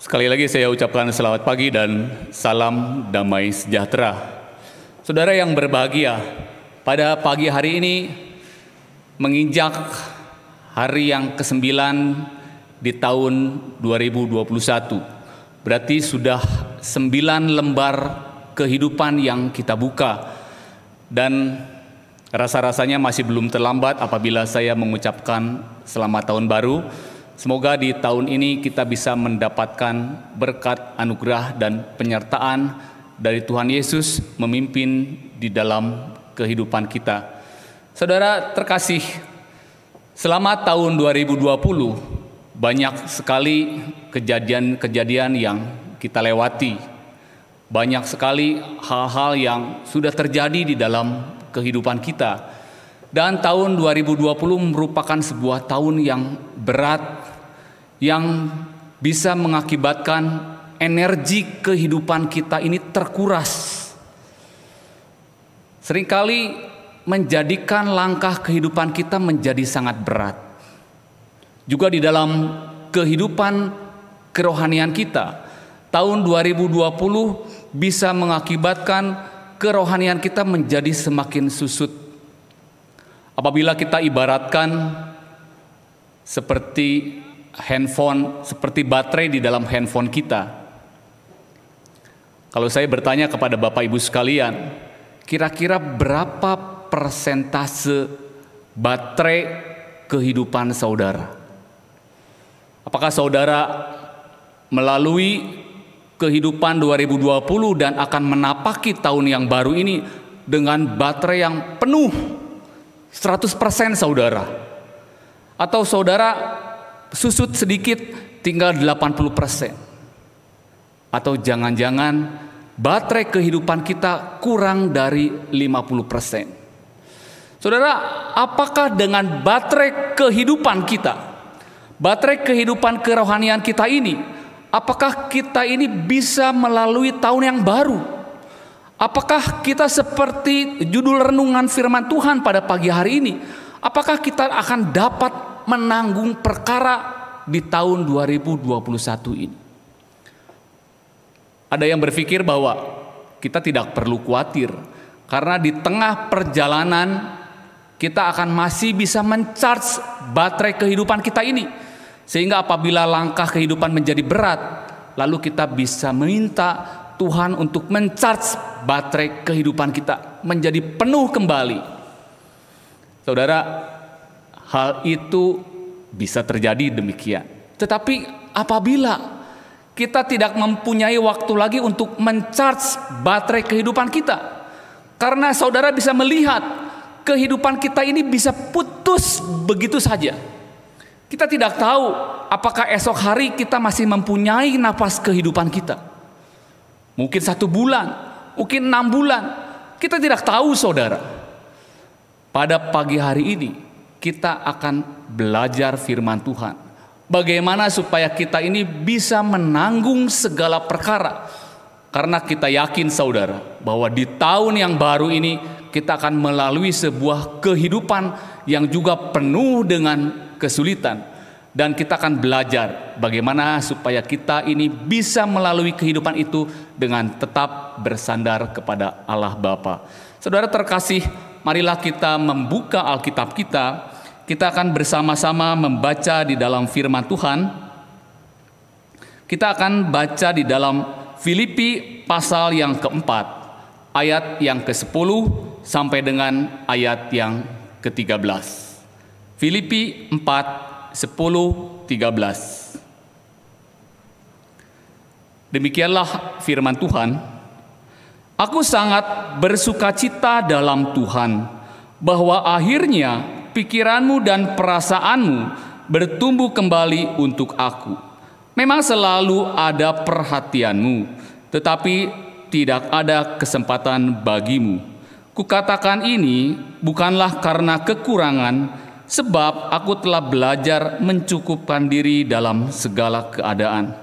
Sekali lagi saya ucapkan selamat pagi dan salam damai sejahtera. Saudara yang berbahagia, pada pagi hari ini menginjak hari yang ke-9 di tahun 2021. Berarti sudah 9 lembar kehidupan yang kita buka. Dan rasa-rasanya masih belum terlambat apabila saya mengucapkan selamat tahun baru Semoga di tahun ini kita bisa mendapatkan berkat anugerah dan penyertaan dari Tuhan Yesus memimpin di dalam kehidupan kita. Saudara terkasih, selama tahun 2020 banyak sekali kejadian-kejadian yang kita lewati. Banyak sekali hal-hal yang sudah terjadi di dalam kehidupan kita. Dan tahun 2020 merupakan sebuah tahun yang berat yang bisa mengakibatkan energi kehidupan kita ini terkuras. Seringkali menjadikan langkah kehidupan kita menjadi sangat berat. Juga di dalam kehidupan kerohanian kita, tahun 2020 bisa mengakibatkan kerohanian kita menjadi semakin susut. Apabila kita ibaratkan seperti handphone seperti baterai di dalam handphone kita. Kalau saya bertanya kepada Bapak Ibu sekalian, kira-kira berapa persentase baterai kehidupan saudara? Apakah saudara melalui kehidupan 2020 dan akan menapaki tahun yang baru ini dengan baterai yang penuh 100% saudara? Atau saudara susut sedikit tinggal 80%. Atau jangan-jangan baterai kehidupan kita kurang dari 50%. Saudara, apakah dengan baterai kehidupan kita, baterai kehidupan kerohanian kita ini, apakah kita ini bisa melalui tahun yang baru? Apakah kita seperti judul renungan firman Tuhan pada pagi hari ini? Apakah kita akan dapat menanggung perkara di tahun 2021 ini. Ada yang berpikir bahwa kita tidak perlu khawatir karena di tengah perjalanan kita akan masih bisa mencharge baterai kehidupan kita ini sehingga apabila langkah kehidupan menjadi berat lalu kita bisa meminta Tuhan untuk mencharge baterai kehidupan kita menjadi penuh kembali. Saudara, hal itu bisa terjadi demikian. Tetapi apabila kita tidak mempunyai waktu lagi untuk mencharge baterai kehidupan kita, karena saudara bisa melihat kehidupan kita ini bisa putus begitu saja. Kita tidak tahu apakah esok hari kita masih mempunyai nafas kehidupan kita. Mungkin satu bulan, mungkin enam bulan, kita tidak tahu saudara. Pada pagi hari ini, kita akan belajar firman Tuhan. Bagaimana supaya kita ini bisa menanggung segala perkara. Karena kita yakin saudara bahwa di tahun yang baru ini kita akan melalui sebuah kehidupan yang juga penuh dengan kesulitan. Dan kita akan belajar bagaimana supaya kita ini bisa melalui kehidupan itu dengan tetap bersandar kepada Allah Bapa. Saudara terkasih, marilah kita membuka Alkitab kita kita akan bersama-sama membaca di dalam firman Tuhan. Kita akan baca di dalam Filipi pasal yang keempat, ayat yang ke-10 sampai dengan ayat yang ke-13. Filipi 4, 10, 13. Demikianlah firman Tuhan. Aku sangat bersukacita dalam Tuhan bahwa akhirnya pikiranmu dan perasaanmu bertumbuh kembali untuk aku. Memang selalu ada perhatianmu, tetapi tidak ada kesempatan bagimu. Kukatakan ini bukanlah karena kekurangan, sebab aku telah belajar mencukupkan diri dalam segala keadaan.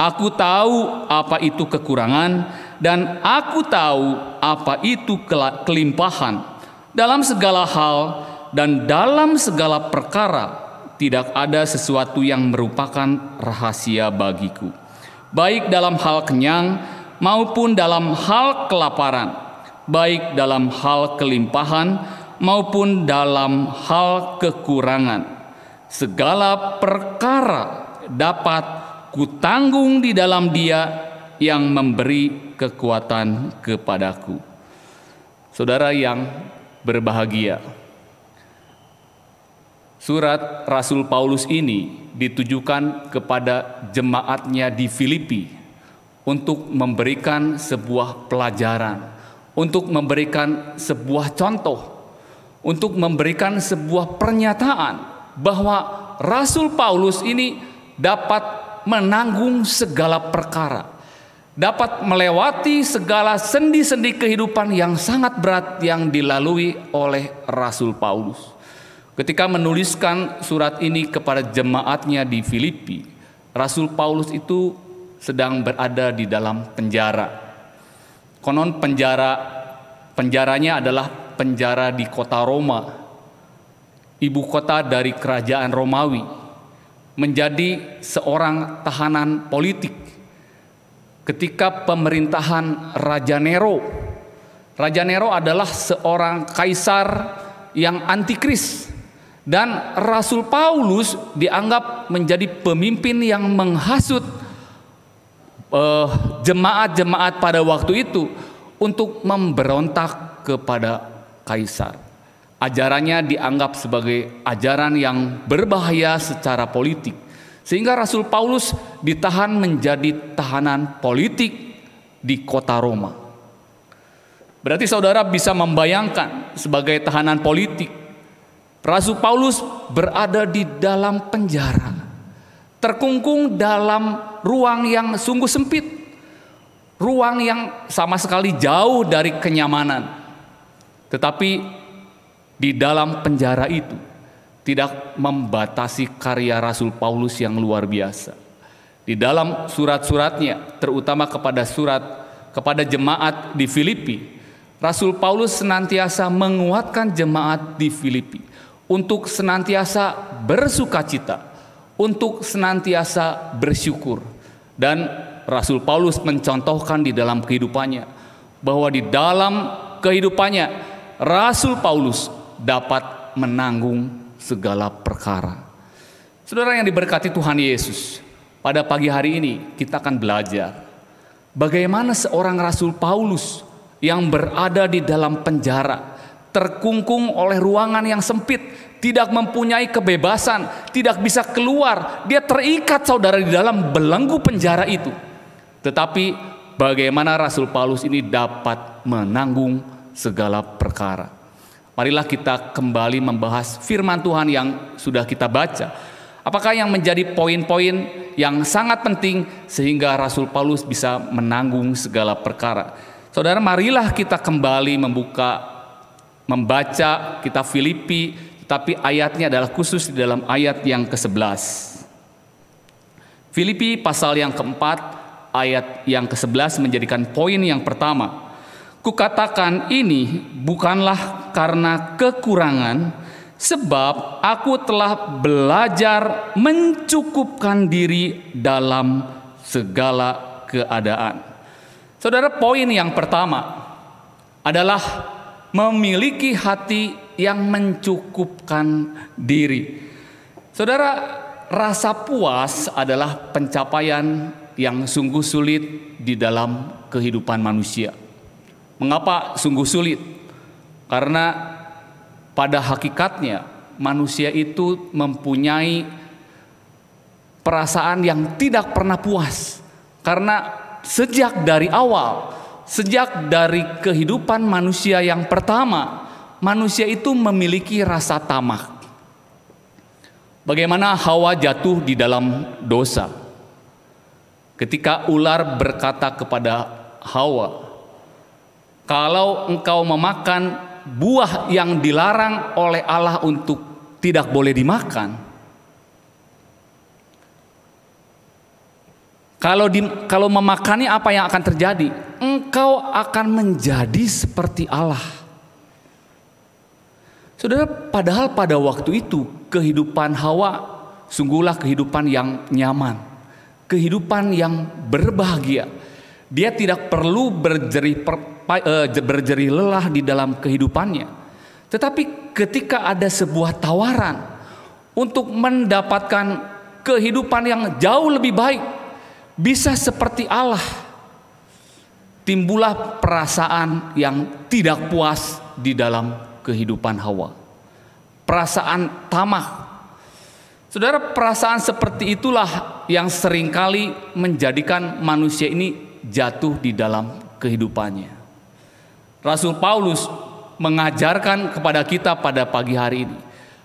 Aku tahu apa itu kekurangan, dan aku tahu apa itu kelimpahan. Dalam segala hal, dan dalam segala perkara tidak ada sesuatu yang merupakan rahasia bagiku, baik dalam hal kenyang maupun dalam hal kelaparan, baik dalam hal kelimpahan maupun dalam hal kekurangan. Segala perkara dapat kutanggung di dalam Dia yang memberi kekuatan kepadaku. Saudara yang berbahagia, Surat Rasul Paulus ini ditujukan kepada jemaatnya di Filipi untuk memberikan sebuah pelajaran, untuk memberikan sebuah contoh, untuk memberikan sebuah pernyataan bahwa Rasul Paulus ini dapat menanggung segala perkara, dapat melewati segala sendi-sendi kehidupan yang sangat berat yang dilalui oleh Rasul Paulus. Ketika menuliskan surat ini kepada jemaatnya di Filipi, Rasul Paulus itu sedang berada di dalam penjara. Konon penjara penjaranya adalah penjara di kota Roma, ibu kota dari kerajaan Romawi, menjadi seorang tahanan politik. Ketika pemerintahan Raja Nero, Raja Nero adalah seorang kaisar yang antikris dan Rasul Paulus dianggap menjadi pemimpin yang menghasut eh, jemaat-jemaat uh, pada waktu itu untuk memberontak kepada kaisar. Ajarannya dianggap sebagai ajaran yang berbahaya secara politik. Sehingga Rasul Paulus ditahan menjadi tahanan politik di kota Roma. Berarti saudara bisa membayangkan sebagai tahanan politik Rasul Paulus berada di dalam penjara, terkungkung dalam ruang yang sungguh sempit, ruang yang sama sekali jauh dari kenyamanan. Tetapi di dalam penjara itu tidak membatasi karya Rasul Paulus yang luar biasa. Di dalam surat-suratnya, terutama kepada surat kepada jemaat di Filipi, Rasul Paulus senantiasa menguatkan jemaat di Filipi untuk senantiasa bersukacita, untuk senantiasa bersyukur. Dan Rasul Paulus mencontohkan di dalam kehidupannya bahwa di dalam kehidupannya Rasul Paulus dapat menanggung segala perkara. Saudara yang diberkati Tuhan Yesus, pada pagi hari ini kita akan belajar bagaimana seorang Rasul Paulus yang berada di dalam penjara terkungkung oleh ruangan yang sempit, tidak mempunyai kebebasan, tidak bisa keluar. Dia terikat saudara di dalam belenggu penjara itu. Tetapi bagaimana Rasul Paulus ini dapat menanggung segala perkara. Marilah kita kembali membahas firman Tuhan yang sudah kita baca. Apakah yang menjadi poin-poin yang sangat penting sehingga Rasul Paulus bisa menanggung segala perkara? Saudara, marilah kita kembali membuka membaca kitab Filipi, tetapi ayatnya adalah khusus di dalam ayat yang ke-11. Filipi pasal yang keempat, ayat yang ke-11 menjadikan poin yang pertama. Kukatakan ini bukanlah karena kekurangan, sebab aku telah belajar mencukupkan diri dalam segala keadaan. Saudara, poin yang pertama adalah memiliki hati yang mencukupkan diri. Saudara, rasa puas adalah pencapaian yang sungguh sulit di dalam kehidupan manusia. Mengapa sungguh sulit? Karena pada hakikatnya manusia itu mempunyai perasaan yang tidak pernah puas. Karena sejak dari awal Sejak dari kehidupan manusia yang pertama, manusia itu memiliki rasa tamak. Bagaimana Hawa jatuh di dalam dosa? Ketika ular berkata kepada Hawa, "Kalau engkau memakan buah yang dilarang oleh Allah untuk tidak boleh dimakan, kalau di, kalau memakannya apa yang akan terjadi?" engkau akan menjadi seperti Allah. Saudara, padahal pada waktu itu kehidupan Hawa sungguhlah kehidupan yang nyaman, kehidupan yang berbahagia. Dia tidak perlu berjerih per, e, lelah di dalam kehidupannya. Tetapi ketika ada sebuah tawaran untuk mendapatkan kehidupan yang jauh lebih baik, bisa seperti Allah timbullah perasaan yang tidak puas di dalam kehidupan Hawa. Perasaan tamak. Saudara, perasaan seperti itulah yang seringkali menjadikan manusia ini jatuh di dalam kehidupannya. Rasul Paulus mengajarkan kepada kita pada pagi hari ini,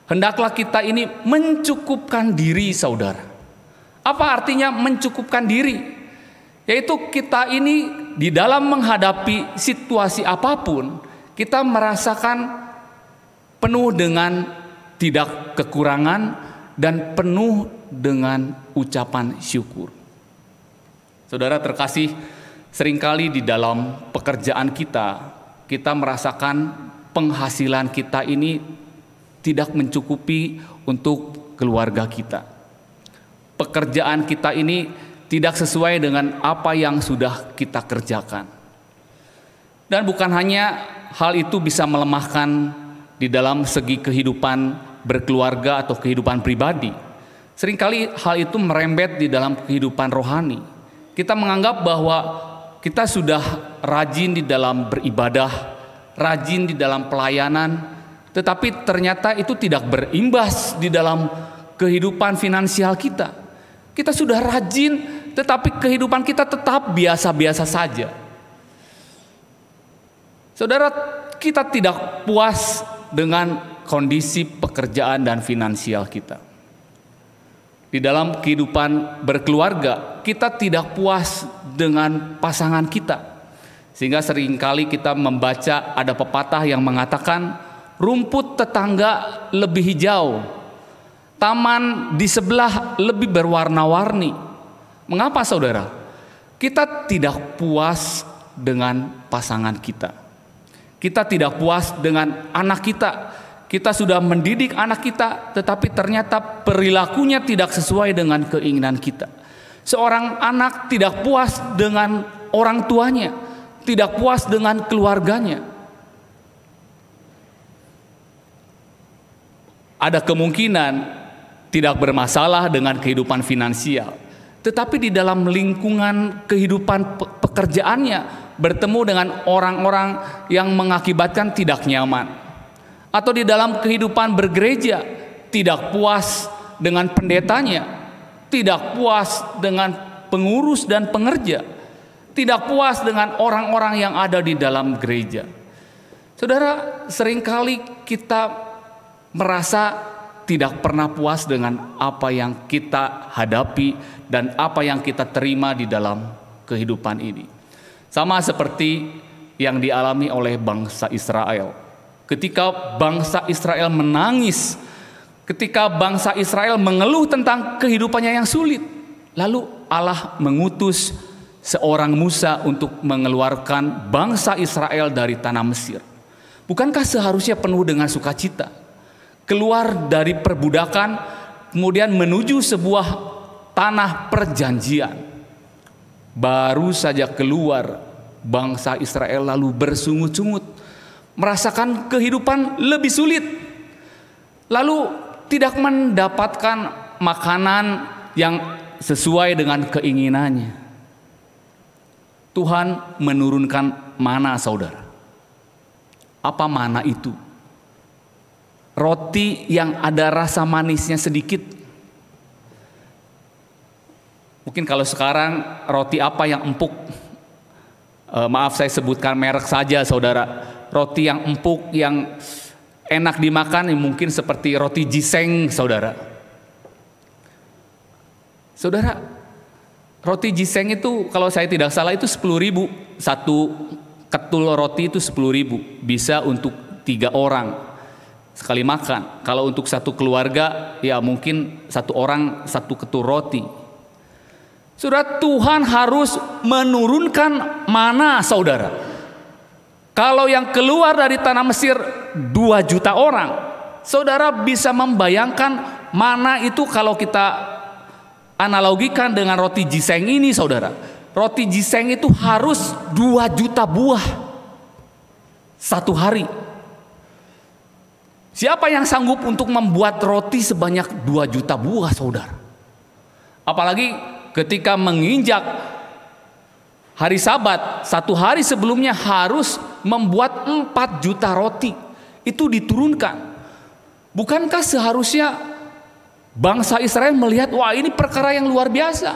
hendaklah kita ini mencukupkan diri saudara. Apa artinya mencukupkan diri? Yaitu kita ini di dalam menghadapi situasi apapun, kita merasakan penuh dengan tidak kekurangan dan penuh dengan ucapan syukur. Saudara terkasih, seringkali di dalam pekerjaan kita, kita merasakan penghasilan kita ini tidak mencukupi untuk keluarga kita. Pekerjaan kita ini tidak sesuai dengan apa yang sudah kita kerjakan. Dan bukan hanya hal itu bisa melemahkan di dalam segi kehidupan berkeluarga atau kehidupan pribadi. Seringkali hal itu merembet di dalam kehidupan rohani. Kita menganggap bahwa kita sudah rajin di dalam beribadah, rajin di dalam pelayanan, tetapi ternyata itu tidak berimbas di dalam kehidupan finansial kita. Kita sudah rajin tetapi kehidupan kita tetap biasa-biasa saja. Saudara, kita tidak puas dengan kondisi pekerjaan dan finansial kita. Di dalam kehidupan berkeluarga, kita tidak puas dengan pasangan kita. Sehingga seringkali kita membaca ada pepatah yang mengatakan rumput tetangga lebih hijau, taman di sebelah lebih berwarna-warni. Mengapa saudara? Kita tidak puas dengan pasangan kita. Kita tidak puas dengan anak kita. Kita sudah mendidik anak kita, tetapi ternyata perilakunya tidak sesuai dengan keinginan kita. Seorang anak tidak puas dengan orang tuanya, tidak puas dengan keluarganya. Ada kemungkinan tidak bermasalah dengan kehidupan finansial, tetapi di dalam lingkungan kehidupan pekerjaannya bertemu dengan orang-orang yang mengakibatkan tidak nyaman, atau di dalam kehidupan bergereja tidak puas dengan pendetanya, tidak puas dengan pengurus dan pengerja, tidak puas dengan orang-orang yang ada di dalam gereja. Saudara, seringkali kita merasa tidak pernah puas dengan apa yang kita hadapi dan apa yang kita terima di dalam kehidupan ini. Sama seperti yang dialami oleh bangsa Israel. Ketika bangsa Israel menangis, ketika bangsa Israel mengeluh tentang kehidupannya yang sulit, lalu Allah mengutus seorang Musa untuk mengeluarkan bangsa Israel dari tanah Mesir. Bukankah seharusnya penuh dengan sukacita? Keluar dari perbudakan, kemudian menuju sebuah tanah perjanjian. Baru saja keluar bangsa Israel lalu bersungut-sungut, merasakan kehidupan lebih sulit. Lalu tidak mendapatkan makanan yang sesuai dengan keinginannya. Tuhan menurunkan mana saudara. Apa mana itu? Roti yang ada rasa manisnya sedikit Mungkin kalau sekarang roti apa yang empuk? E, maaf saya sebutkan merek saja saudara. Roti yang empuk, yang enak dimakan mungkin seperti roti jiseng saudara. Saudara, roti jiseng itu kalau saya tidak salah itu 10 ribu. Satu ketul roti itu 10 ribu. Bisa untuk tiga orang sekali makan. Kalau untuk satu keluarga ya mungkin satu orang satu ketul roti. Surat Tuhan harus menurunkan mana saudara. Kalau yang keluar dari tanah Mesir 2 juta orang, saudara bisa membayangkan mana itu kalau kita analogikan dengan roti jiseng ini saudara. Roti jiseng itu harus 2 juta buah satu hari. Siapa yang sanggup untuk membuat roti sebanyak 2 juta buah saudara? Apalagi ketika menginjak hari Sabat, satu hari sebelumnya harus membuat 4 juta roti. Itu diturunkan. Bukankah seharusnya bangsa Israel melihat, wah ini perkara yang luar biasa.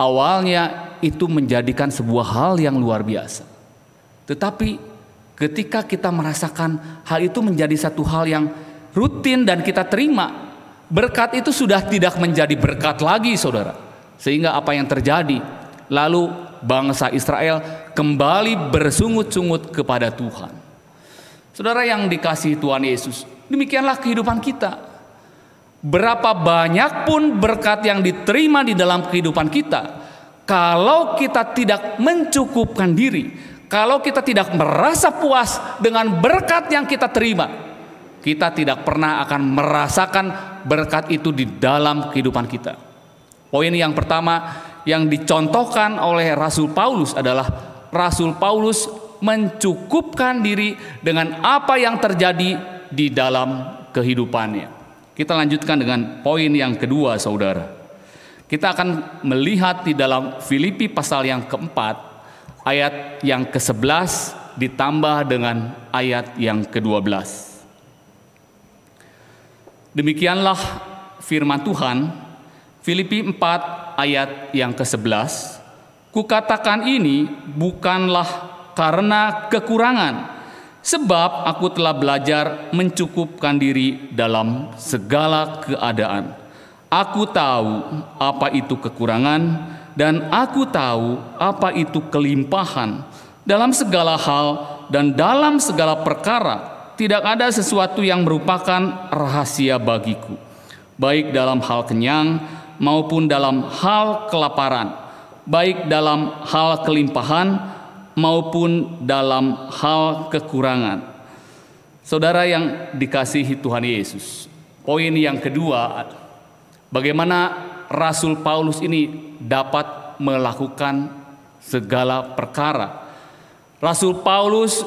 Awalnya itu menjadikan sebuah hal yang luar biasa. Tetapi ketika kita merasakan hal itu menjadi satu hal yang rutin dan kita terima, berkat itu sudah tidak menjadi berkat lagi saudara sehingga apa yang terjadi? Lalu bangsa Israel kembali bersungut-sungut kepada Tuhan. Saudara yang dikasih Tuhan Yesus, demikianlah kehidupan kita. Berapa banyak pun berkat yang diterima di dalam kehidupan kita, kalau kita tidak mencukupkan diri, kalau kita tidak merasa puas dengan berkat yang kita terima, kita tidak pernah akan merasakan berkat itu di dalam kehidupan kita. Poin yang pertama yang dicontohkan oleh Rasul Paulus adalah Rasul Paulus mencukupkan diri dengan apa yang terjadi di dalam kehidupannya. Kita lanjutkan dengan poin yang kedua, saudara. Kita akan melihat di dalam Filipi pasal yang keempat, ayat yang ke-11 ditambah dengan ayat yang ke-12. Demikianlah firman Tuhan Filipi 4 ayat yang ke-11, kukatakan ini bukanlah karena kekurangan, sebab aku telah belajar mencukupkan diri dalam segala keadaan. Aku tahu apa itu kekurangan dan aku tahu apa itu kelimpahan dalam segala hal dan dalam segala perkara tidak ada sesuatu yang merupakan rahasia bagiku, baik dalam hal kenyang maupun dalam hal kelaparan, baik dalam hal kelimpahan maupun dalam hal kekurangan. Saudara yang dikasihi Tuhan Yesus, poin yang kedua, bagaimana Rasul Paulus ini dapat melakukan segala perkara. Rasul Paulus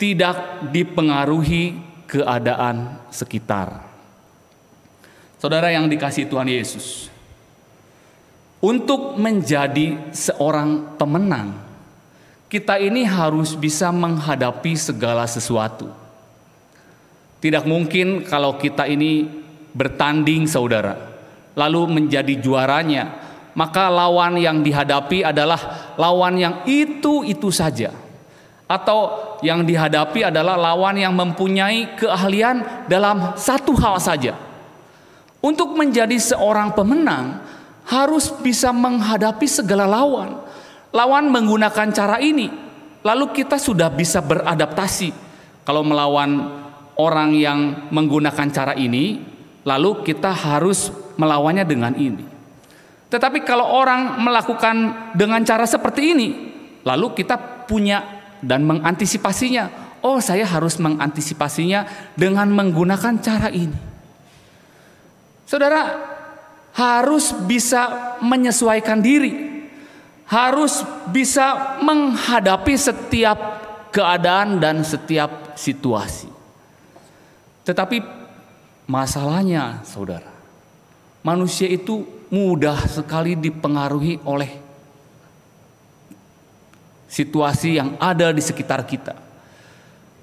tidak dipengaruhi keadaan sekitar. Saudara yang dikasihi Tuhan Yesus, untuk menjadi seorang pemenang, kita ini harus bisa menghadapi segala sesuatu. Tidak mungkin kalau kita ini bertanding, saudara, lalu menjadi juaranya, maka lawan yang dihadapi adalah lawan yang itu-itu saja, atau yang dihadapi adalah lawan yang mempunyai keahlian dalam satu hal saja. Untuk menjadi seorang pemenang, harus bisa menghadapi segala lawan. Lawan menggunakan cara ini, lalu kita sudah bisa beradaptasi. Kalau melawan orang yang menggunakan cara ini, lalu kita harus melawannya dengan ini. Tetapi kalau orang melakukan dengan cara seperti ini, lalu kita punya dan mengantisipasinya. Oh, saya harus mengantisipasinya dengan menggunakan cara ini. Saudara, harus bisa menyesuaikan diri, harus bisa menghadapi setiap keadaan dan setiap situasi. Tetapi masalahnya, saudara, manusia itu mudah sekali dipengaruhi oleh situasi yang ada di sekitar kita.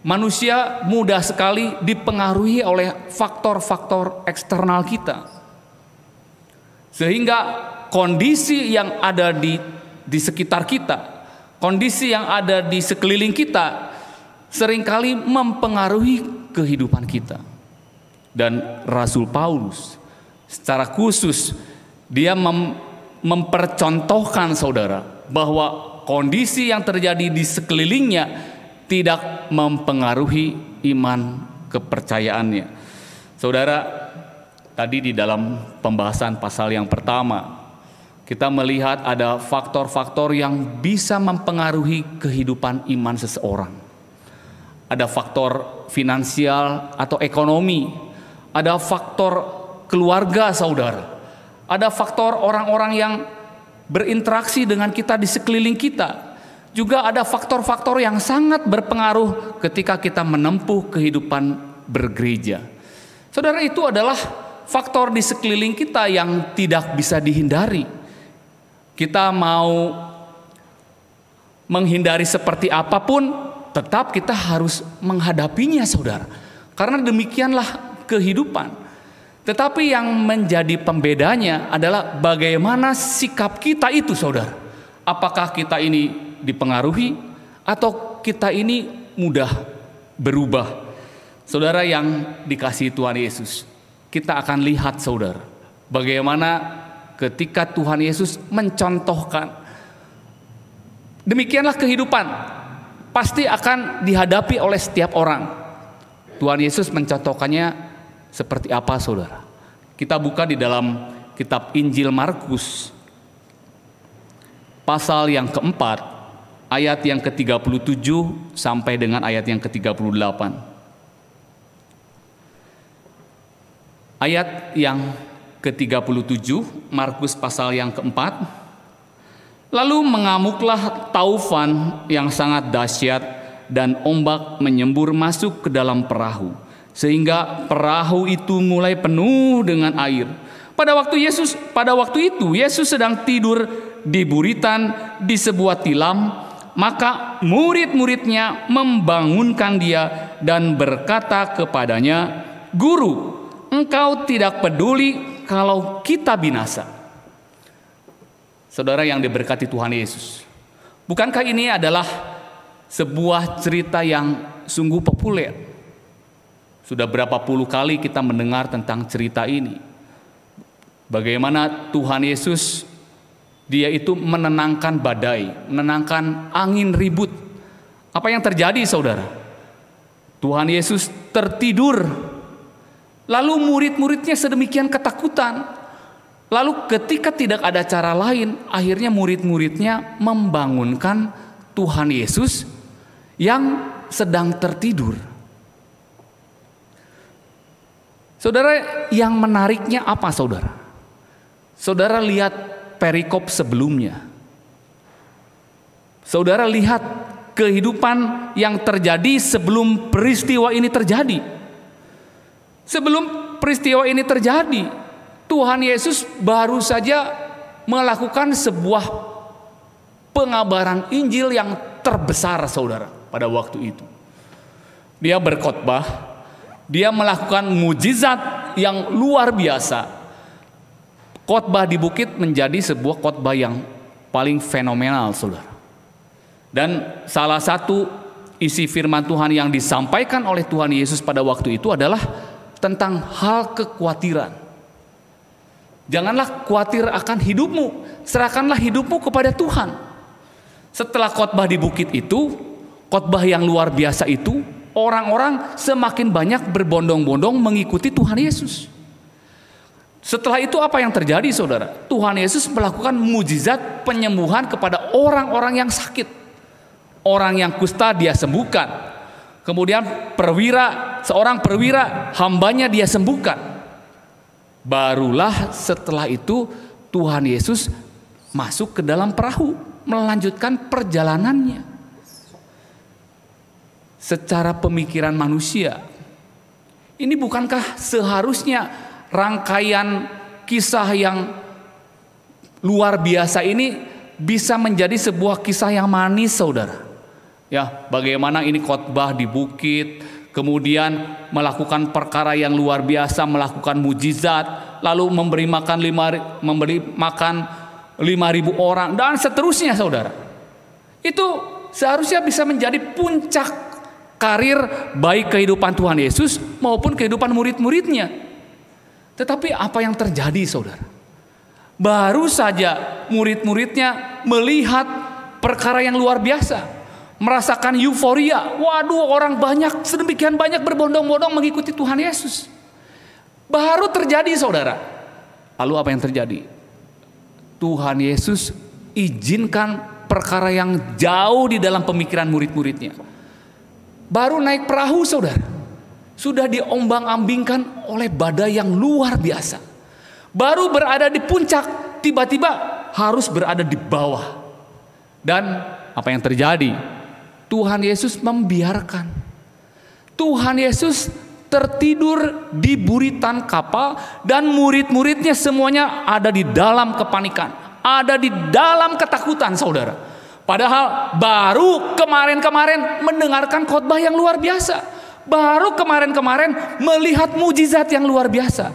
Manusia mudah sekali dipengaruhi oleh faktor-faktor eksternal kita sehingga kondisi yang ada di di sekitar kita, kondisi yang ada di sekeliling kita seringkali mempengaruhi kehidupan kita. Dan Rasul Paulus secara khusus dia mem, mempercontohkan saudara bahwa kondisi yang terjadi di sekelilingnya tidak mempengaruhi iman kepercayaannya. Saudara, tadi di dalam pembahasan pasal yang pertama, kita melihat ada faktor-faktor yang bisa mempengaruhi kehidupan iman seseorang. Ada faktor finansial atau ekonomi, ada faktor keluarga saudara, ada faktor orang-orang yang berinteraksi dengan kita di sekeliling kita. Juga ada faktor-faktor yang sangat berpengaruh ketika kita menempuh kehidupan bergereja. Saudara itu adalah faktor di sekeliling kita yang tidak bisa dihindari. Kita mau menghindari seperti apapun, tetap kita harus menghadapinya, saudara. Karena demikianlah kehidupan. Tetapi yang menjadi pembedanya adalah bagaimana sikap kita itu, saudara. Apakah kita ini dipengaruhi atau kita ini mudah berubah? Saudara yang dikasih Tuhan Yesus, kita akan lihat saudara bagaimana ketika Tuhan Yesus mencontohkan demikianlah kehidupan pasti akan dihadapi oleh setiap orang Tuhan Yesus mencontohkannya seperti apa saudara kita buka di dalam kitab Injil Markus pasal yang keempat ayat yang ke-37 sampai dengan ayat yang ke-38 Ayat yang ke-37, Markus pasal yang keempat. Lalu mengamuklah taufan yang sangat dahsyat dan ombak menyembur masuk ke dalam perahu. Sehingga perahu itu mulai penuh dengan air. Pada waktu Yesus, pada waktu itu Yesus sedang tidur di buritan di sebuah tilam, maka murid-muridnya membangunkan dia dan berkata kepadanya, "Guru, Engkau tidak peduli kalau kita binasa. Saudara yang diberkati Tuhan Yesus. Bukankah ini adalah sebuah cerita yang sungguh populer? Sudah berapa puluh kali kita mendengar tentang cerita ini. Bagaimana Tuhan Yesus dia itu menenangkan badai, menenangkan angin ribut. Apa yang terjadi saudara? Tuhan Yesus tertidur Lalu murid-muridnya sedemikian ketakutan. Lalu ketika tidak ada cara lain, akhirnya murid-muridnya membangunkan Tuhan Yesus yang sedang tertidur. Saudara, yang menariknya apa saudara? Saudara lihat perikop sebelumnya. Saudara lihat kehidupan yang terjadi sebelum peristiwa ini terjadi. Sebelum peristiwa ini terjadi, Tuhan Yesus baru saja melakukan sebuah pengabaran Injil yang terbesar saudara pada waktu itu. Dia berkhotbah, dia melakukan mujizat yang luar biasa. Khotbah di bukit menjadi sebuah khotbah yang paling fenomenal, saudara. Dan salah satu isi firman Tuhan yang disampaikan oleh Tuhan Yesus pada waktu itu adalah tentang hal kekhawatiran. Janganlah khawatir akan hidupmu, serahkanlah hidupmu kepada Tuhan. Setelah khotbah di bukit itu, khotbah yang luar biasa itu, orang-orang semakin banyak berbondong-bondong mengikuti Tuhan Yesus. Setelah itu apa yang terjadi saudara? Tuhan Yesus melakukan mujizat penyembuhan kepada orang-orang yang sakit. Orang yang kusta dia sembuhkan. Kemudian perwira, seorang perwira hambanya dia sembuhkan. Barulah setelah itu Tuhan Yesus masuk ke dalam perahu, melanjutkan perjalanannya. Secara pemikiran manusia, ini bukankah seharusnya rangkaian kisah yang luar biasa ini bisa menjadi sebuah kisah yang manis, saudara? Ya, bagaimana ini khotbah di bukit, kemudian melakukan perkara yang luar biasa, melakukan mujizat, lalu memberi makan lima, memberi makan lima ribu orang dan seterusnya saudara. Itu seharusnya bisa menjadi puncak karir baik kehidupan Tuhan Yesus maupun kehidupan murid-muridnya. Tetapi apa yang terjadi saudara? Baru saja murid-muridnya melihat perkara yang luar biasa merasakan euforia. Waduh, orang banyak sedemikian banyak berbondong-bondong mengikuti Tuhan Yesus. Baru terjadi saudara. Lalu apa yang terjadi? Tuhan Yesus izinkan perkara yang jauh di dalam pemikiran murid-muridnya. Baru naik perahu saudara. Sudah diombang-ambingkan oleh badai yang luar biasa. Baru berada di puncak, tiba-tiba harus berada di bawah. Dan apa yang terjadi? Tuhan Yesus membiarkan. Tuhan Yesus tertidur di buritan kapal dan murid-muridnya semuanya ada di dalam kepanikan, ada di dalam ketakutan saudara. Padahal baru kemarin-kemarin mendengarkan khotbah yang luar biasa. Baru kemarin-kemarin melihat mujizat yang luar biasa.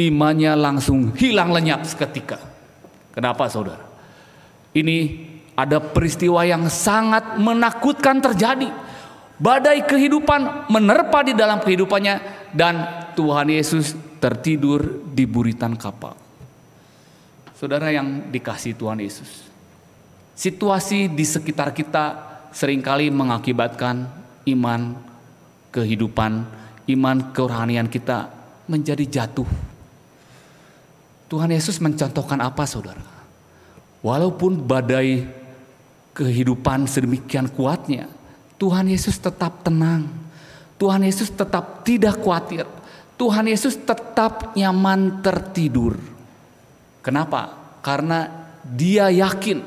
Imannya langsung hilang lenyap seketika. Kenapa saudara? Ini ada peristiwa yang sangat menakutkan terjadi. Badai kehidupan menerpa di dalam kehidupannya dan Tuhan Yesus tertidur di buritan kapal. Saudara yang dikasih Tuhan Yesus. Situasi di sekitar kita seringkali mengakibatkan iman kehidupan, iman kerohanian kita menjadi jatuh. Tuhan Yesus mencontohkan apa saudara? Walaupun badai kehidupan sedemikian kuatnya, Tuhan Yesus tetap tenang. Tuhan Yesus tetap tidak khawatir. Tuhan Yesus tetap nyaman tertidur. Kenapa? Karena dia yakin.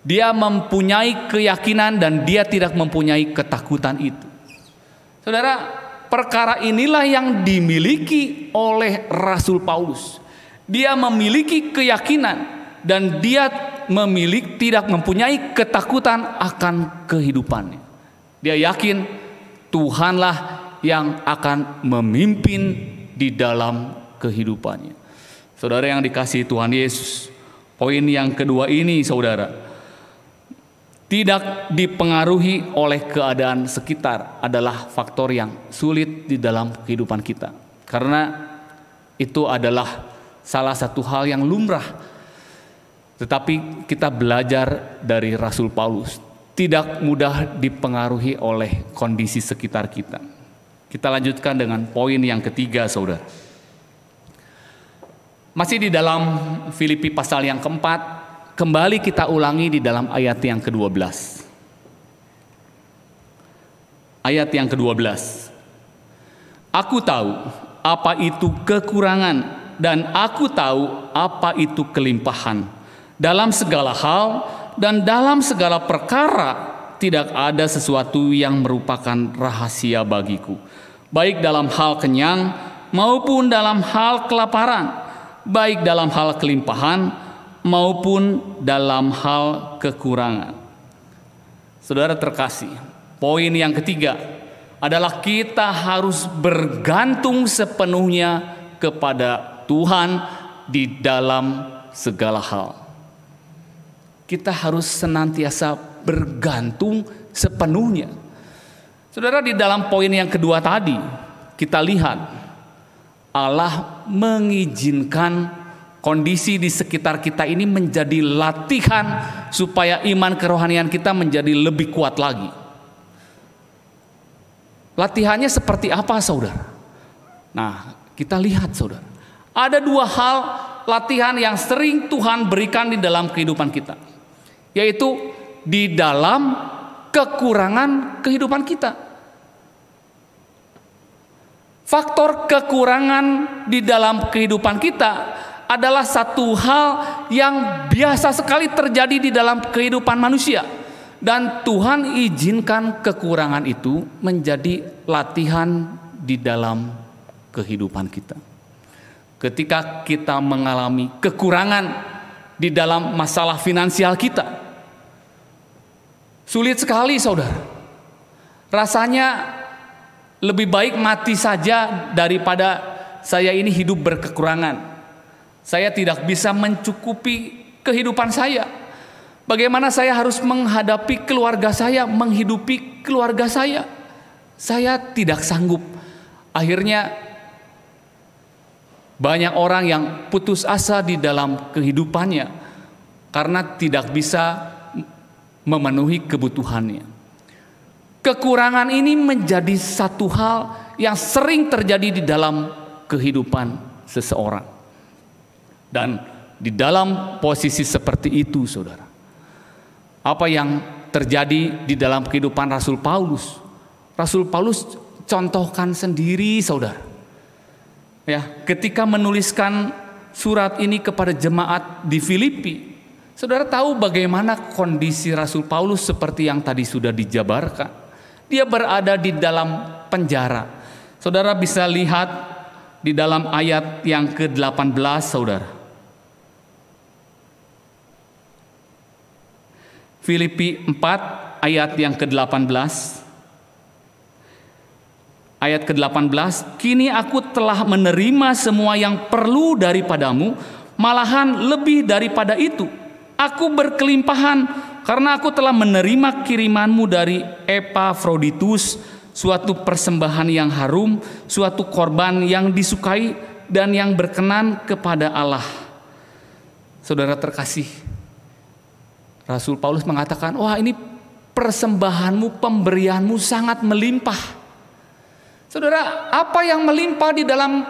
Dia mempunyai keyakinan dan dia tidak mempunyai ketakutan itu. Saudara, perkara inilah yang dimiliki oleh Rasul Paulus. Dia memiliki keyakinan dan dia memilih tidak mempunyai ketakutan akan kehidupannya. Dia yakin Tuhanlah yang akan memimpin di dalam kehidupannya. Saudara yang dikasih Tuhan Yesus, poin yang kedua ini saudara, tidak dipengaruhi oleh keadaan sekitar adalah faktor yang sulit di dalam kehidupan kita. Karena itu adalah salah satu hal yang lumrah tetapi kita belajar dari Rasul Paulus, tidak mudah dipengaruhi oleh kondisi sekitar kita. Kita lanjutkan dengan poin yang ketiga, saudara. Masih di dalam Filipi pasal yang keempat, kembali kita ulangi di dalam ayat yang ke-12. Ayat yang ke-12. Aku tahu apa itu kekurangan dan aku tahu apa itu kelimpahan dalam segala hal dan dalam segala perkara tidak ada sesuatu yang merupakan rahasia bagiku, baik dalam hal kenyang maupun dalam hal kelaparan, baik dalam hal kelimpahan maupun dalam hal kekurangan. Saudara terkasih, poin yang ketiga adalah kita harus bergantung sepenuhnya kepada Tuhan di dalam segala hal kita harus senantiasa bergantung sepenuhnya. Saudara, di dalam poin yang kedua tadi, kita lihat Allah mengizinkan kondisi di sekitar kita ini menjadi latihan supaya iman kerohanian kita menjadi lebih kuat lagi. Latihannya seperti apa, saudara? Nah, kita lihat, saudara, ada dua hal latihan yang sering Tuhan berikan di dalam kehidupan kita yaitu di dalam kekurangan kehidupan kita. Faktor kekurangan di dalam kehidupan kita adalah satu hal yang biasa sekali terjadi di dalam kehidupan manusia, dan Tuhan izinkan kekurangan itu menjadi latihan di dalam kehidupan kita. Ketika kita mengalami kekurangan di dalam masalah finansial kita, Sulit sekali saudara. Rasanya lebih baik mati saja daripada saya ini hidup berkekurangan. Saya tidak bisa mencukupi kehidupan saya. Bagaimana saya harus menghadapi keluarga saya, menghidupi keluarga saya? Saya tidak sanggup. Akhirnya banyak orang yang putus asa di dalam kehidupannya karena tidak bisa memenuhi kebutuhannya. Kekurangan ini menjadi satu hal yang sering terjadi di dalam kehidupan seseorang. Dan di dalam posisi seperti itu, saudara, apa yang terjadi di dalam kehidupan Rasul Paulus? Rasul Paulus contohkan sendiri, saudara. Ya, ketika menuliskan surat ini kepada jemaat di Filipi, Saudara tahu bagaimana kondisi Rasul Paulus seperti yang tadi sudah dijabarkan. Dia berada di dalam penjara. Saudara bisa lihat di dalam ayat yang ke-18 saudara. Filipi 4 ayat yang ke-18 ayat ke-18, "Kini aku telah menerima semua yang perlu daripadamu, malahan lebih daripada itu. Aku berkelimpahan karena aku telah menerima kirimanmu dari Epafroditus, suatu persembahan yang harum, suatu korban yang disukai dan yang berkenan kepada Allah. Saudara terkasih, Rasul Paulus mengatakan, "Wah, ini persembahanmu, pemberianmu sangat melimpah." Saudara, apa yang melimpah di dalam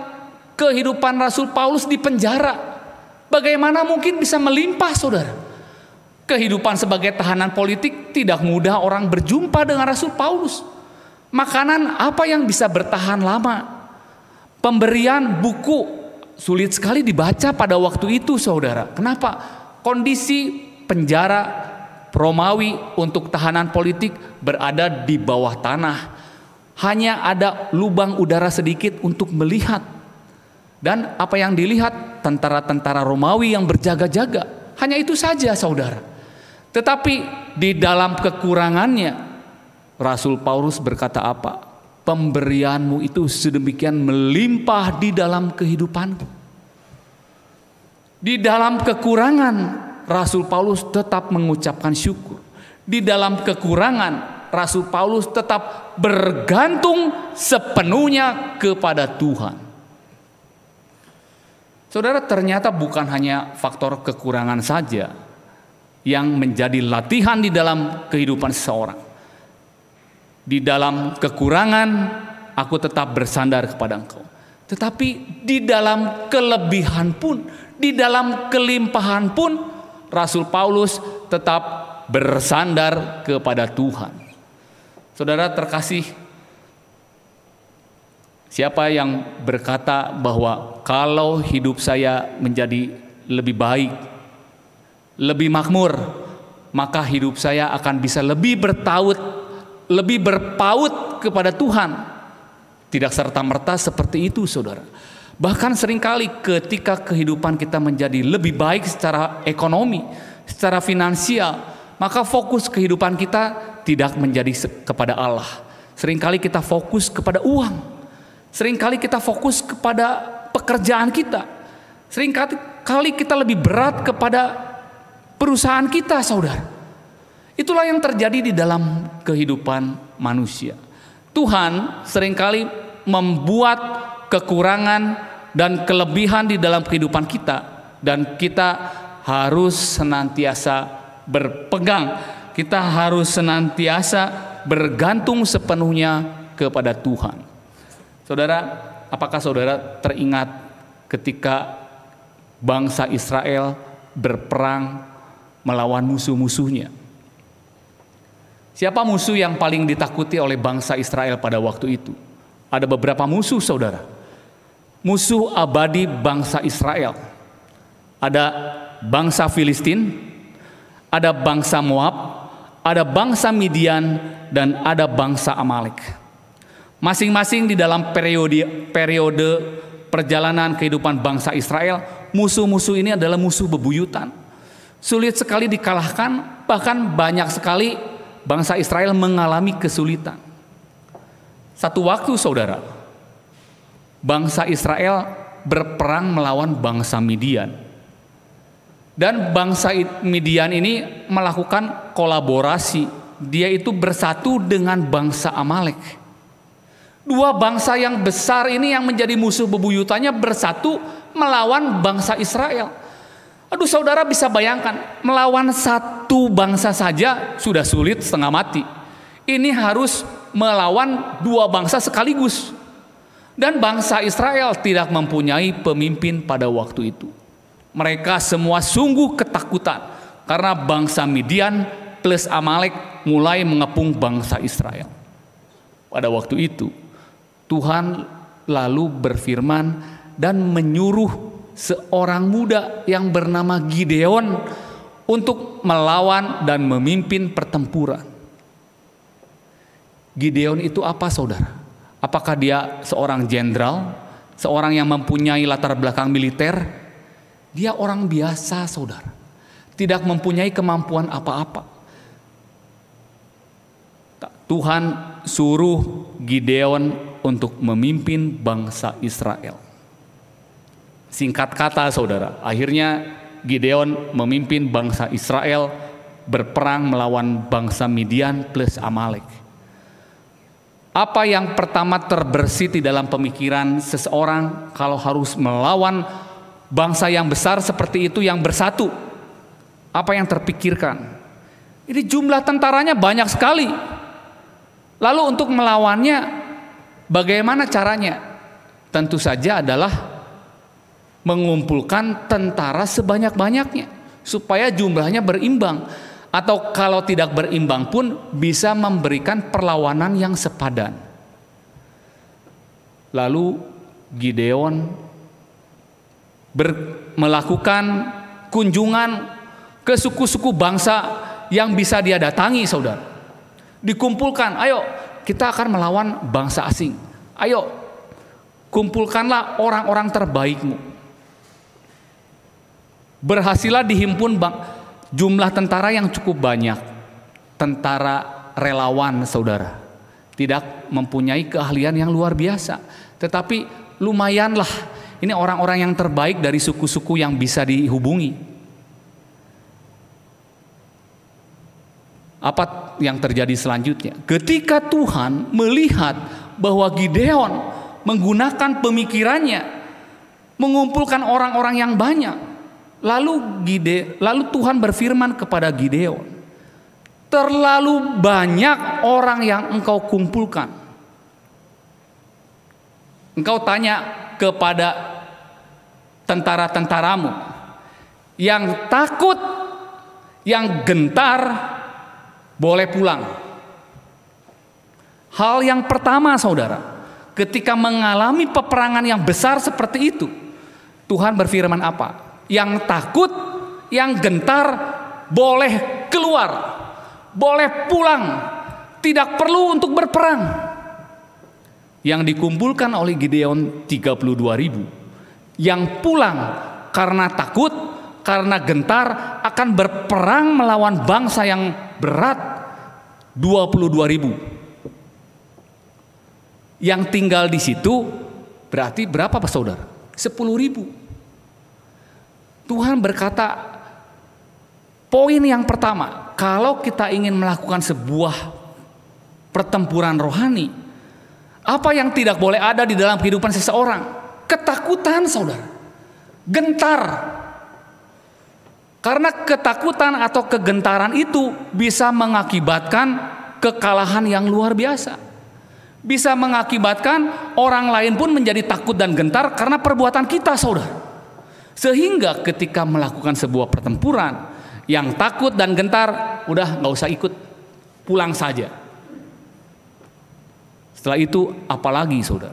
kehidupan Rasul Paulus di penjara? Bagaimana mungkin bisa melimpah saudara? Kehidupan sebagai tahanan politik tidak mudah orang berjumpa dengan Rasul Paulus. Makanan apa yang bisa bertahan lama? Pemberian buku sulit sekali dibaca pada waktu itu saudara. Kenapa? Kondisi penjara Romawi untuk tahanan politik berada di bawah tanah. Hanya ada lubang udara sedikit untuk melihat dan apa yang dilihat tentara-tentara Romawi yang berjaga-jaga. Hanya itu saja saudara. Tetapi di dalam kekurangannya Rasul Paulus berkata apa? Pemberianmu itu sedemikian melimpah di dalam kehidupanku. Di dalam kekurangan Rasul Paulus tetap mengucapkan syukur. Di dalam kekurangan Rasul Paulus tetap bergantung sepenuhnya kepada Tuhan. Saudara, ternyata bukan hanya faktor kekurangan saja yang menjadi latihan di dalam kehidupan seseorang. Di dalam kekurangan, aku tetap bersandar kepada Engkau. Tetapi di dalam kelebihan pun, di dalam kelimpahan pun, Rasul Paulus tetap bersandar kepada Tuhan. Saudara terkasih, Siapa yang berkata bahwa kalau hidup saya menjadi lebih baik, lebih makmur, maka hidup saya akan bisa lebih bertaut, lebih berpaut kepada Tuhan. Tidak serta-merta seperti itu, saudara. Bahkan seringkali ketika kehidupan kita menjadi lebih baik secara ekonomi, secara finansial, maka fokus kehidupan kita tidak menjadi kepada Allah. Seringkali kita fokus kepada uang Seringkali kita fokus kepada pekerjaan kita. Seringkali kita lebih berat kepada perusahaan kita, saudara. Itulah yang terjadi di dalam kehidupan manusia. Tuhan seringkali membuat kekurangan dan kelebihan di dalam kehidupan kita dan kita harus senantiasa berpegang. Kita harus senantiasa bergantung sepenuhnya kepada Tuhan. Saudara, apakah saudara teringat ketika bangsa Israel berperang melawan musuh-musuhnya? Siapa musuh yang paling ditakuti oleh bangsa Israel pada waktu itu? Ada beberapa musuh, saudara. Musuh abadi bangsa Israel. Ada bangsa Filistin, ada bangsa Moab, ada bangsa Midian, dan ada bangsa Amalek. Masing-masing di dalam periode periode perjalanan kehidupan bangsa Israel, musuh-musuh ini adalah musuh bebuyutan. Sulit sekali dikalahkan, bahkan banyak sekali bangsa Israel mengalami kesulitan. Satu waktu saudara, bangsa Israel berperang melawan bangsa Midian. Dan bangsa Midian ini melakukan kolaborasi. Dia itu bersatu dengan bangsa Amalek. Dua bangsa yang besar ini yang menjadi musuh bebuyutannya bersatu melawan bangsa Israel. Aduh saudara bisa bayangkan, melawan satu bangsa saja sudah sulit setengah mati. Ini harus melawan dua bangsa sekaligus. Dan bangsa Israel tidak mempunyai pemimpin pada waktu itu. Mereka semua sungguh ketakutan karena bangsa Midian plus Amalek mulai mengepung bangsa Israel. Pada waktu itu, Tuhan lalu berfirman dan menyuruh seorang muda yang bernama Gideon untuk melawan dan memimpin pertempuran. Gideon itu apa saudara? Apakah dia seorang jenderal? Seorang yang mempunyai latar belakang militer? Dia orang biasa saudara. Tidak mempunyai kemampuan apa-apa. Tuhan suruh Gideon untuk memimpin bangsa Israel. Singkat kata saudara, akhirnya Gideon memimpin bangsa Israel berperang melawan bangsa Midian plus Amalek. Apa yang pertama terbersih di dalam pemikiran seseorang kalau harus melawan bangsa yang besar seperti itu yang bersatu? Apa yang terpikirkan? Ini jumlah tentaranya banyak sekali. Lalu untuk melawannya Bagaimana caranya? Tentu saja adalah mengumpulkan tentara sebanyak-banyaknya supaya jumlahnya berimbang atau kalau tidak berimbang pun bisa memberikan perlawanan yang sepadan. Lalu Gideon melakukan kunjungan ke suku-suku bangsa yang bisa dia datangi, saudara. Dikumpulkan, ayo kita akan melawan bangsa asing. Ayo, kumpulkanlah orang-orang terbaikmu. Berhasillah dihimpun bang, jumlah tentara yang cukup banyak. Tentara relawan saudara. Tidak mempunyai keahlian yang luar biasa. Tetapi lumayanlah ini orang-orang yang terbaik dari suku-suku yang bisa dihubungi. apa yang terjadi selanjutnya? Ketika Tuhan melihat bahwa Gideon menggunakan pemikirannya mengumpulkan orang-orang yang banyak, lalu Gide, lalu Tuhan berfirman kepada Gideon, terlalu banyak orang yang engkau kumpulkan. Engkau tanya kepada tentara-tentaramu yang takut, yang gentar, boleh pulang. Hal yang pertama, saudara, ketika mengalami peperangan yang besar seperti itu, Tuhan berfirman apa? Yang takut, yang gentar, boleh keluar, boleh pulang, tidak perlu untuk berperang. Yang dikumpulkan oleh Gideon 32 ribu. Yang pulang karena takut, karena gentar akan berperang melawan bangsa yang berat 22 ribu. Yang tinggal di situ berarti berapa Pak Saudara? 10 ribu. Tuhan berkata, poin yang pertama, kalau kita ingin melakukan sebuah pertempuran rohani, apa yang tidak boleh ada di dalam kehidupan seseorang? Ketakutan saudara. Gentar. Karena ketakutan atau kegentaran itu bisa mengakibatkan kekalahan yang luar biasa. Bisa mengakibatkan orang lain pun menjadi takut dan gentar karena perbuatan kita, saudara. Sehingga ketika melakukan sebuah pertempuran yang takut dan gentar, udah nggak usah ikut, pulang saja. Setelah itu, apalagi saudara?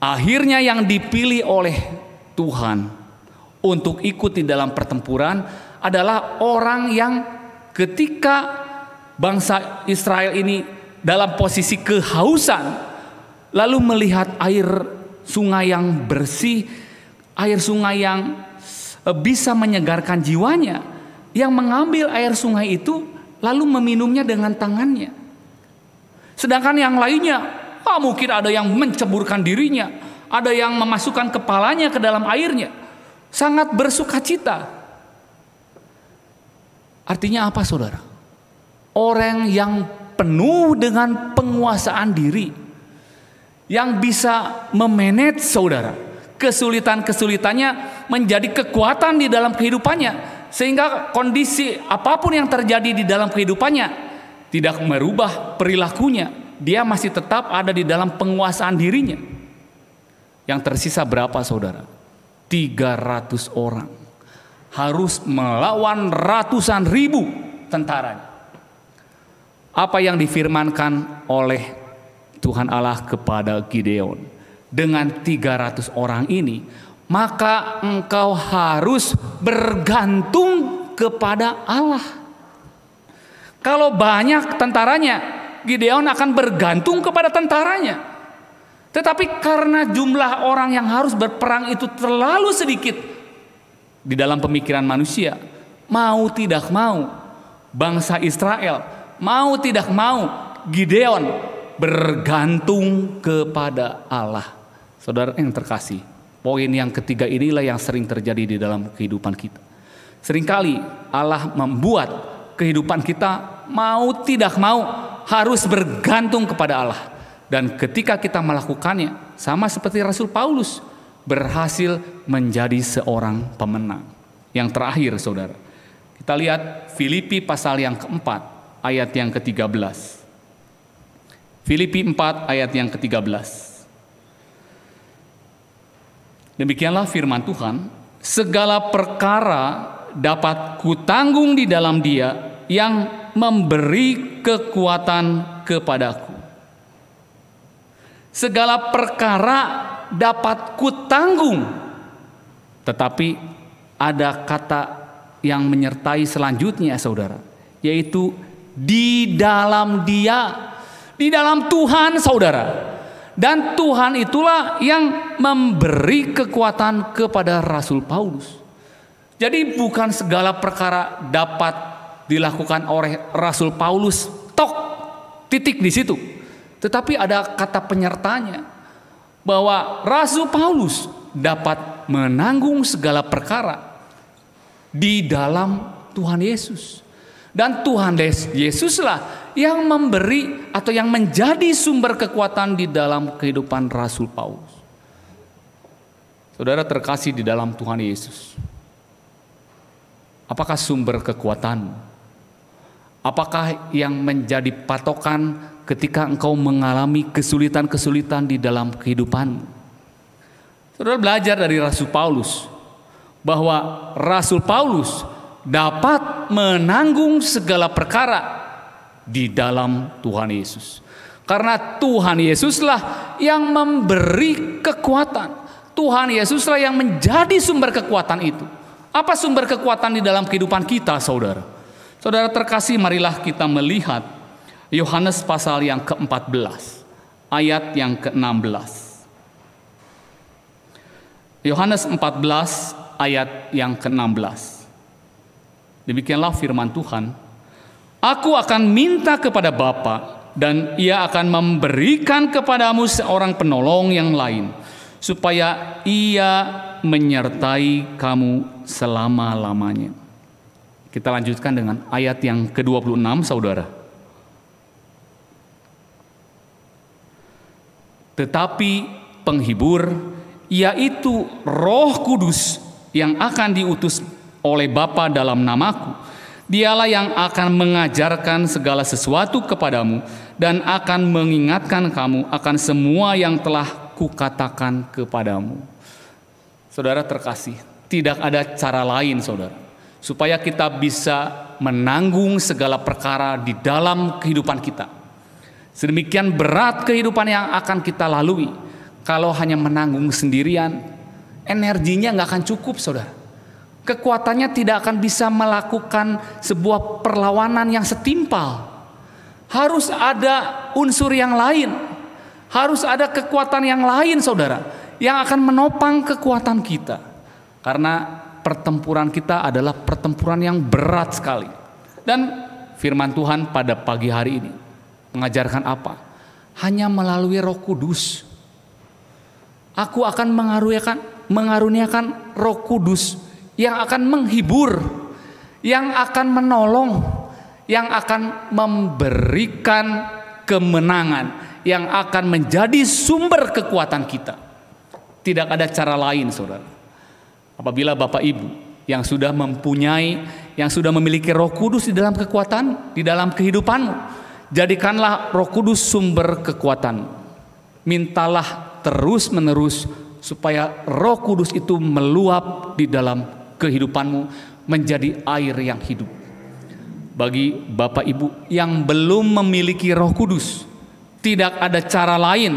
Akhirnya yang dipilih oleh Tuhan untuk ikut di dalam pertempuran adalah orang yang ketika bangsa Israel ini dalam posisi kehausan lalu melihat air sungai yang bersih, air sungai yang eh, bisa menyegarkan jiwanya yang mengambil air sungai itu lalu meminumnya dengan tangannya. Sedangkan yang lainnya, ah mungkin ada yang menceburkan dirinya, ada yang memasukkan kepalanya ke dalam airnya sangat bersukacita, Artinya apa saudara? Orang yang penuh dengan penguasaan diri. Yang bisa memanage saudara. Kesulitan-kesulitannya menjadi kekuatan di dalam kehidupannya. Sehingga kondisi apapun yang terjadi di dalam kehidupannya tidak merubah perilakunya. Dia masih tetap ada di dalam penguasaan dirinya. Yang tersisa berapa saudara? 300 orang. Harus melawan ratusan ribu tentara. Apa yang difirmankan oleh Tuhan Allah kepada Gideon. Dengan 300 orang ini, maka engkau harus bergantung kepada Allah. Kalau banyak tentaranya, Gideon akan bergantung kepada tentaranya. Tetapi karena jumlah orang yang harus berperang itu terlalu sedikit di dalam pemikiran manusia, mau tidak mau bangsa Israel mau tidak mau Gideon bergantung kepada Allah. Saudara yang terkasih, poin yang ketiga inilah yang sering terjadi di dalam kehidupan kita. Seringkali Allah membuat kehidupan kita mau tidak mau harus bergantung kepada Allah. Dan ketika kita melakukannya, sama seperti Rasul Paulus berhasil menjadi seorang pemenang. Yang terakhir, saudara, kita lihat Filipi pasal yang keempat, ayat yang ke-13. Filipi 4 ayat yang ke-13. Demikianlah firman Tuhan, segala perkara dapat kutanggung di dalam Dia yang memberi kekuatan kepadaku segala perkara dapat kutanggung. Tetapi ada kata yang menyertai selanjutnya saudara, yaitu di dalam dia, di dalam Tuhan saudara. Dan Tuhan itulah yang memberi kekuatan kepada Rasul Paulus. Jadi bukan segala perkara dapat dilakukan oleh Rasul Paulus tok titik di situ. Tetapi ada kata penyertanya bahwa Rasul Paulus dapat menanggung segala perkara di dalam Tuhan Yesus. Dan Tuhan Yesuslah yang memberi atau yang menjadi sumber kekuatan di dalam kehidupan Rasul Paulus. Saudara terkasih di dalam Tuhan Yesus. Apakah sumber kekuatan? Apakah yang menjadi patokan ketika engkau mengalami kesulitan-kesulitan di dalam kehidupan. Saudara belajar dari Rasul Paulus bahwa Rasul Paulus dapat menanggung segala perkara di dalam Tuhan Yesus. Karena Tuhan Yesuslah yang memberi kekuatan. Tuhan Yesuslah yang menjadi sumber kekuatan itu. Apa sumber kekuatan di dalam kehidupan kita, saudara? Saudara terkasih, marilah kita melihat Yohanes pasal yang ke-14 ayat yang ke-16. Yohanes 14 ayat yang ke-16. Demikianlah firman Tuhan. Aku akan minta kepada Bapa dan ia akan memberikan kepadamu seorang penolong yang lain supaya ia menyertai kamu selama-lamanya. Kita lanjutkan dengan ayat yang ke-26 Saudara. tetapi penghibur, yaitu Roh Kudus yang akan diutus oleh Bapa dalam namaku. Dialah yang akan mengajarkan segala sesuatu kepadamu dan akan mengingatkan kamu akan semua yang telah kukatakan kepadamu. Saudara terkasih, tidak ada cara lain saudara. Supaya kita bisa menanggung segala perkara di dalam kehidupan kita Sedemikian berat kehidupan yang akan kita lalui. Kalau hanya menanggung sendirian, energinya nggak akan cukup, saudara. Kekuatannya tidak akan bisa melakukan sebuah perlawanan yang setimpal. Harus ada unsur yang lain, harus ada kekuatan yang lain, saudara, yang akan menopang kekuatan kita, karena pertempuran kita adalah pertempuran yang berat sekali. Dan firman Tuhan pada pagi hari ini Mengajarkan apa? Hanya melalui roh kudus. Aku akan mengaruniakan, mengaruniakan roh kudus yang akan menghibur, yang akan menolong, yang akan memberikan kemenangan, yang akan menjadi sumber kekuatan kita. Tidak ada cara lain saudara. Apabila Bapak Ibu yang sudah mempunyai, yang sudah memiliki Roh Kudus di dalam kekuatan, di dalam kehidupanmu. Jadikanlah Roh Kudus sumber kekuatan. Mintalah terus-menerus supaya Roh Kudus itu meluap di dalam kehidupanmu menjadi air yang hidup. Bagi Bapak Ibu yang belum memiliki Roh Kudus, tidak ada cara lain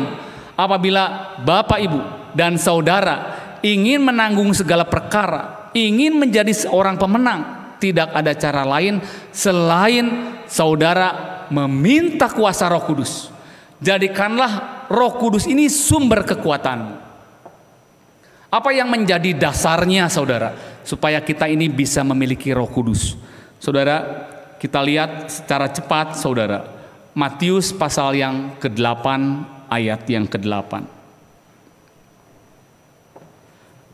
apabila Bapak Ibu dan saudara ingin menanggung segala perkara, ingin menjadi seorang pemenang, tidak ada cara lain selain saudara meminta kuasa Roh Kudus. Jadikanlah Roh Kudus ini sumber kekuatan Apa yang menjadi dasarnya saudara supaya kita ini bisa memiliki Roh Kudus? Saudara, kita lihat secara cepat saudara. Matius pasal yang ke-8 ayat yang ke-8.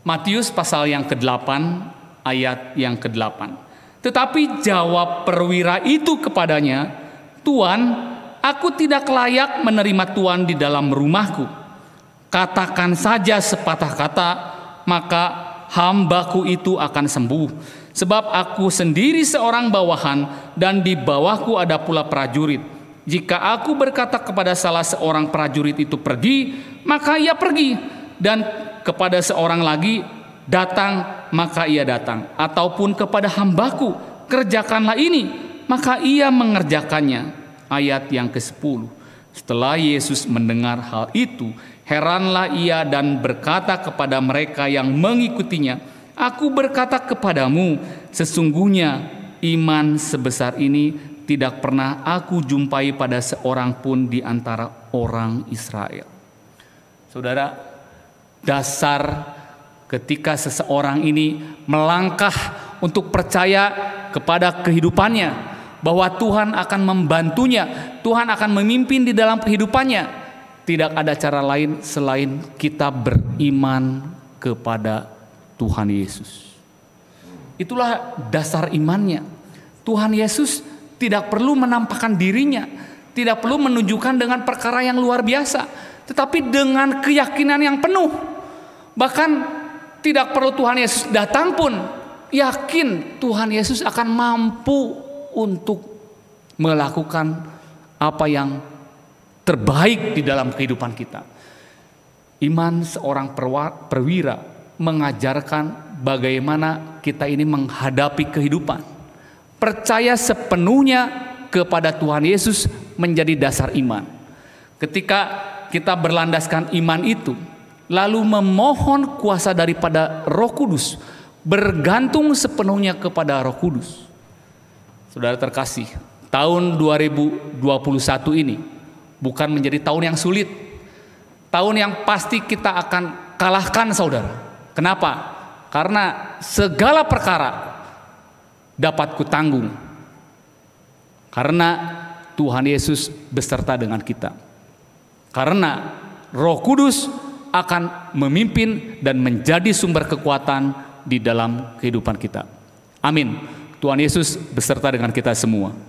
Matius pasal yang ke-8 ayat yang ke-8. Tetapi jawab perwira itu kepadanya, Tuan, aku tidak layak menerima Tuhan di dalam rumahku. Katakan saja sepatah kata, maka hambaku itu akan sembuh. Sebab aku sendiri seorang bawahan dan di bawahku ada pula prajurit. Jika aku berkata kepada salah seorang prajurit itu pergi, maka ia pergi. Dan kepada seorang lagi datang, maka ia datang. Ataupun kepada hambaku, kerjakanlah ini, maka ia mengerjakannya ayat yang ke-10. Setelah Yesus mendengar hal itu, heranlah ia dan berkata kepada mereka yang mengikutinya, "Aku berkata kepadamu, sesungguhnya iman sebesar ini tidak pernah aku jumpai pada seorang pun di antara orang Israel." Saudara, dasar ketika seseorang ini melangkah untuk percaya kepada kehidupannya, bahwa Tuhan akan membantunya, Tuhan akan memimpin di dalam kehidupannya. Tidak ada cara lain selain kita beriman kepada Tuhan Yesus. Itulah dasar imannya. Tuhan Yesus tidak perlu menampakkan dirinya, tidak perlu menunjukkan dengan perkara yang luar biasa, tetapi dengan keyakinan yang penuh. Bahkan tidak perlu Tuhan Yesus datang pun, yakin Tuhan Yesus akan mampu untuk melakukan apa yang terbaik di dalam kehidupan kita. Iman seorang perwira mengajarkan bagaimana kita ini menghadapi kehidupan. Percaya sepenuhnya kepada Tuhan Yesus menjadi dasar iman. Ketika kita berlandaskan iman itu, lalu memohon kuasa daripada Roh Kudus, bergantung sepenuhnya kepada Roh Kudus. Saudara terkasih, tahun 2021 ini bukan menjadi tahun yang sulit. Tahun yang pasti kita akan kalahkan saudara. Kenapa? Karena segala perkara dapat kutanggung. Karena Tuhan Yesus beserta dengan kita. Karena Roh Kudus akan memimpin dan menjadi sumber kekuatan di dalam kehidupan kita. Amin. Tuhan Yesus beserta dengan kita semua.